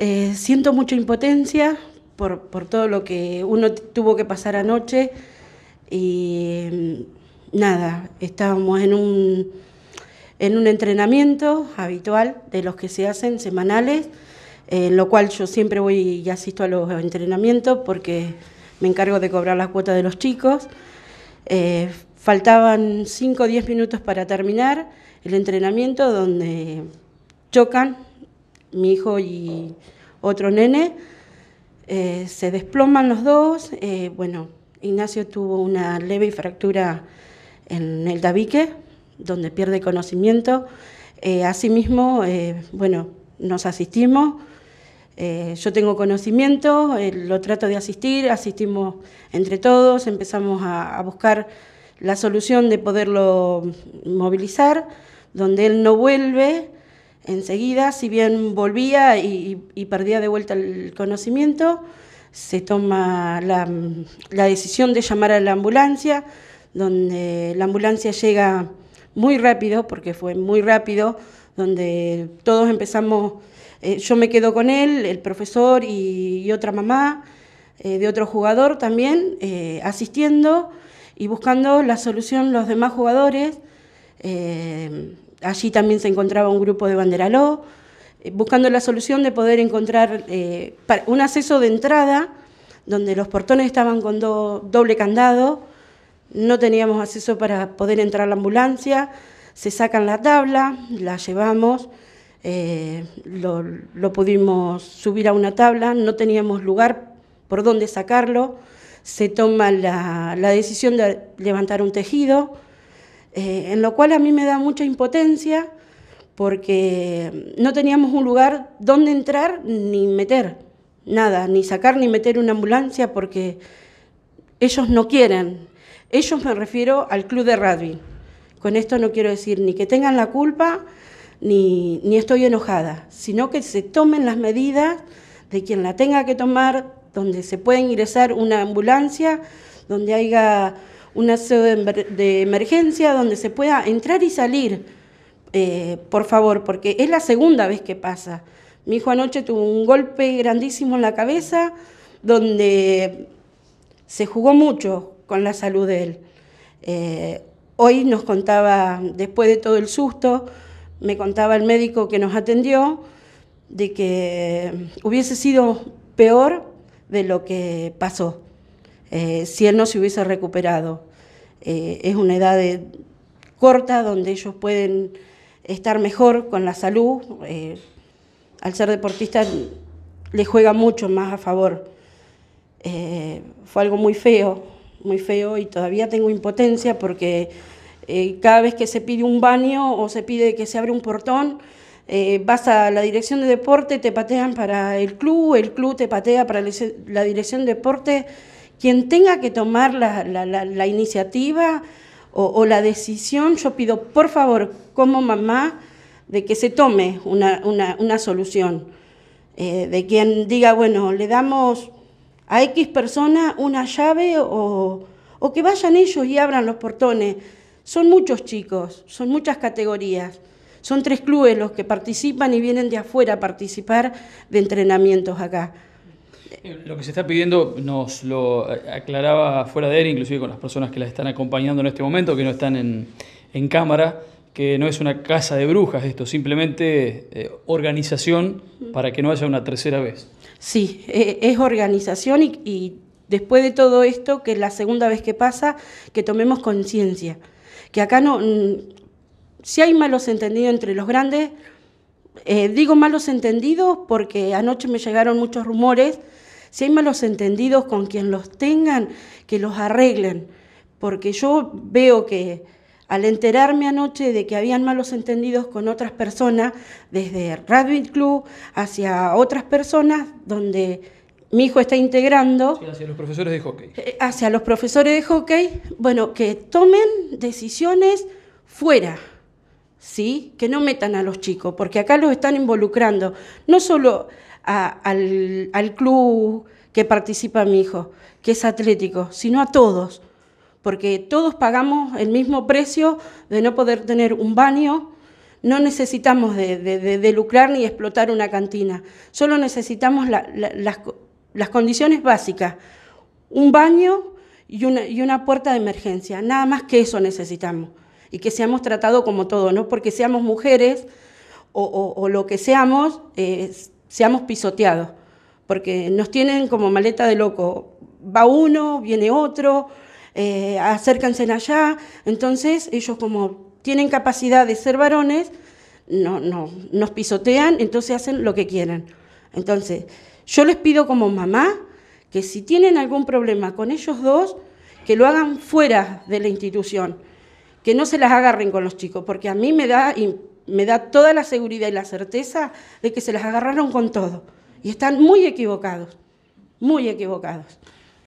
Eh, siento mucha impotencia por, todo lo que uno tuvo que pasar anoche y mm, nada, estábamos en un, en un entrenamiento habitual de los que se hacen semanales, eh, lo cual yo siempre voy y asisto a los entrenamientos porque me encargo de cobrar las cuotas de los chicos. Eh, faltaban 5 o 10 minutos para terminar el entrenamiento donde chocan mi hijo y otro nene. Eh, se desploman los dos. Eh, bueno, Ignacio tuvo una leve fractura en el tabique, donde pierde conocimiento. Eh, asimismo, bueno, nos asistimos. yo tengo conocimiento, lo trato de asistir, asistimos entre todos, empezamos a, a buscar la solución de poderlo movilizar, donde él no vuelve, enseguida, si bien volvía y, perdía de vuelta el conocimiento, se toma la, decisión de llamar a la ambulancia, donde la ambulancia llega muy rápido, porque fue muy rápido, donde todos empezamos, eh, yo me quedo con él, el profesor y, otra mamá eh, de otro jugador también, eh, asistiendo y buscando la solución los demás jugadores allí también se encontraba un grupo de Banderaló, eh, buscando la solución de poder encontrar eh, un acceso de entrada donde los portones estaban con doble candado, no teníamos acceso para poder entrar la ambulancia, se sacan la tabla, la llevamos, eh, lo, pudimos subir a una tabla, no teníamos lugar por dónde sacarlo, se toma la decisión de levantar un tejido, eh, en lo cual a mí me da mucha impotencia porque no teníamos un lugar donde entrar ni meter nada, ni sacar ni meter una ambulancia porque ellos no quieren. Ellos me refiero al club de rugby. Con esto no quiero decir ni que tengan la culpa ni, estoy enojada, sino que se tomen las medidas de quien la tenga que tomar, donde se puede ingresar una ambulancia, donde haya una sede de emergencia donde se pueda entrar y salir, eh, por favor, porque es la segunda vez que pasa. Mi hijo anoche tuvo un golpe grandísimo en la cabeza donde se jugó mucho con la salud de él. Eh, hoy nos contaba, después de todo el susto, me contaba el médico que nos atendió, de que hubiese sido peor de lo que pasó, eh, si él no se hubiese recuperado. Eh, es una edad eh, corta donde ellos pueden estar mejor con la salud. Eh, al ser deportista les juega mucho más a favor. fue algo muy feo, muy feo y todavía tengo impotencia porque cada vez que se pide un baño o se pide que se abre un portón, vas a la dirección de deporte, te patean para el club, el club te patea para la dirección de deporte. Quien tenga que tomar la, iniciativa o, la decisión, yo pido por favor como mamá de que se tome una, solución. Eh, de quien diga, bueno, le damos a X persona una llave o que vayan ellos y abran los portones. Son muchos chicos, son muchas categorías. Son tres clubes los que participan y vienen de afuera a participar de entrenamientos acá. Lo que se está pidiendo nos lo eh, aclaraba fuera de él, inclusive con las personas que las están acompañando en este momento, que no están en, cámara, que no es una casa de brujas esto, simplemente eh, organización para que no haya una tercera vez. Sí, eh, es organización y, y después de todo esto, que la segunda vez que pasa, que tomemos conciencia, que acá no, si hay malos entendidos entre los grandes, eh, digo malos entendidos porque anoche me llegaron muchos rumores. Si hay malos entendidos con quien los tengan, que los arreglen. Porque yo veo que al enterarme anoche de que habían malos entendidos con otras personas, desde Radvit Club hacia otras personas, donde mi hijo está integrando. hacia los profesores de hockey. Eh, hacia los profesores de hockey, bueno, que tomen decisiones fuera ¿sí? que no metan a los chicos, porque acá los están involucrando, no solo al, club que participa mi hijo, que es atlético, sino a todos, porque todos pagamos el mismo precio de no poder tener un baño, no necesitamos de, lucrar ni explotar una cantina, solo necesitamos las, condiciones básicas, un baño y una puerta de emergencia, nada más que eso necesitamos y que seamos tratados como todos, no porque seamos mujeres o, lo que seamos, eh, seamos pisoteados, porque nos tienen como maleta de loco. Va uno, viene otro, eh, allá, entonces ellos como tienen capacidad de ser varones, no, no, nos pisotean, entonces hacen lo que quieren. Entonces, yo les pido como mamá que si tienen algún problema con ellos dos, que lo hagan fuera de la institución, que no se las agarren con los chicos, porque a mí me da, me da toda la seguridad y la certeza de que se las agarraron con todo. Y están muy equivocados, muy equivocados.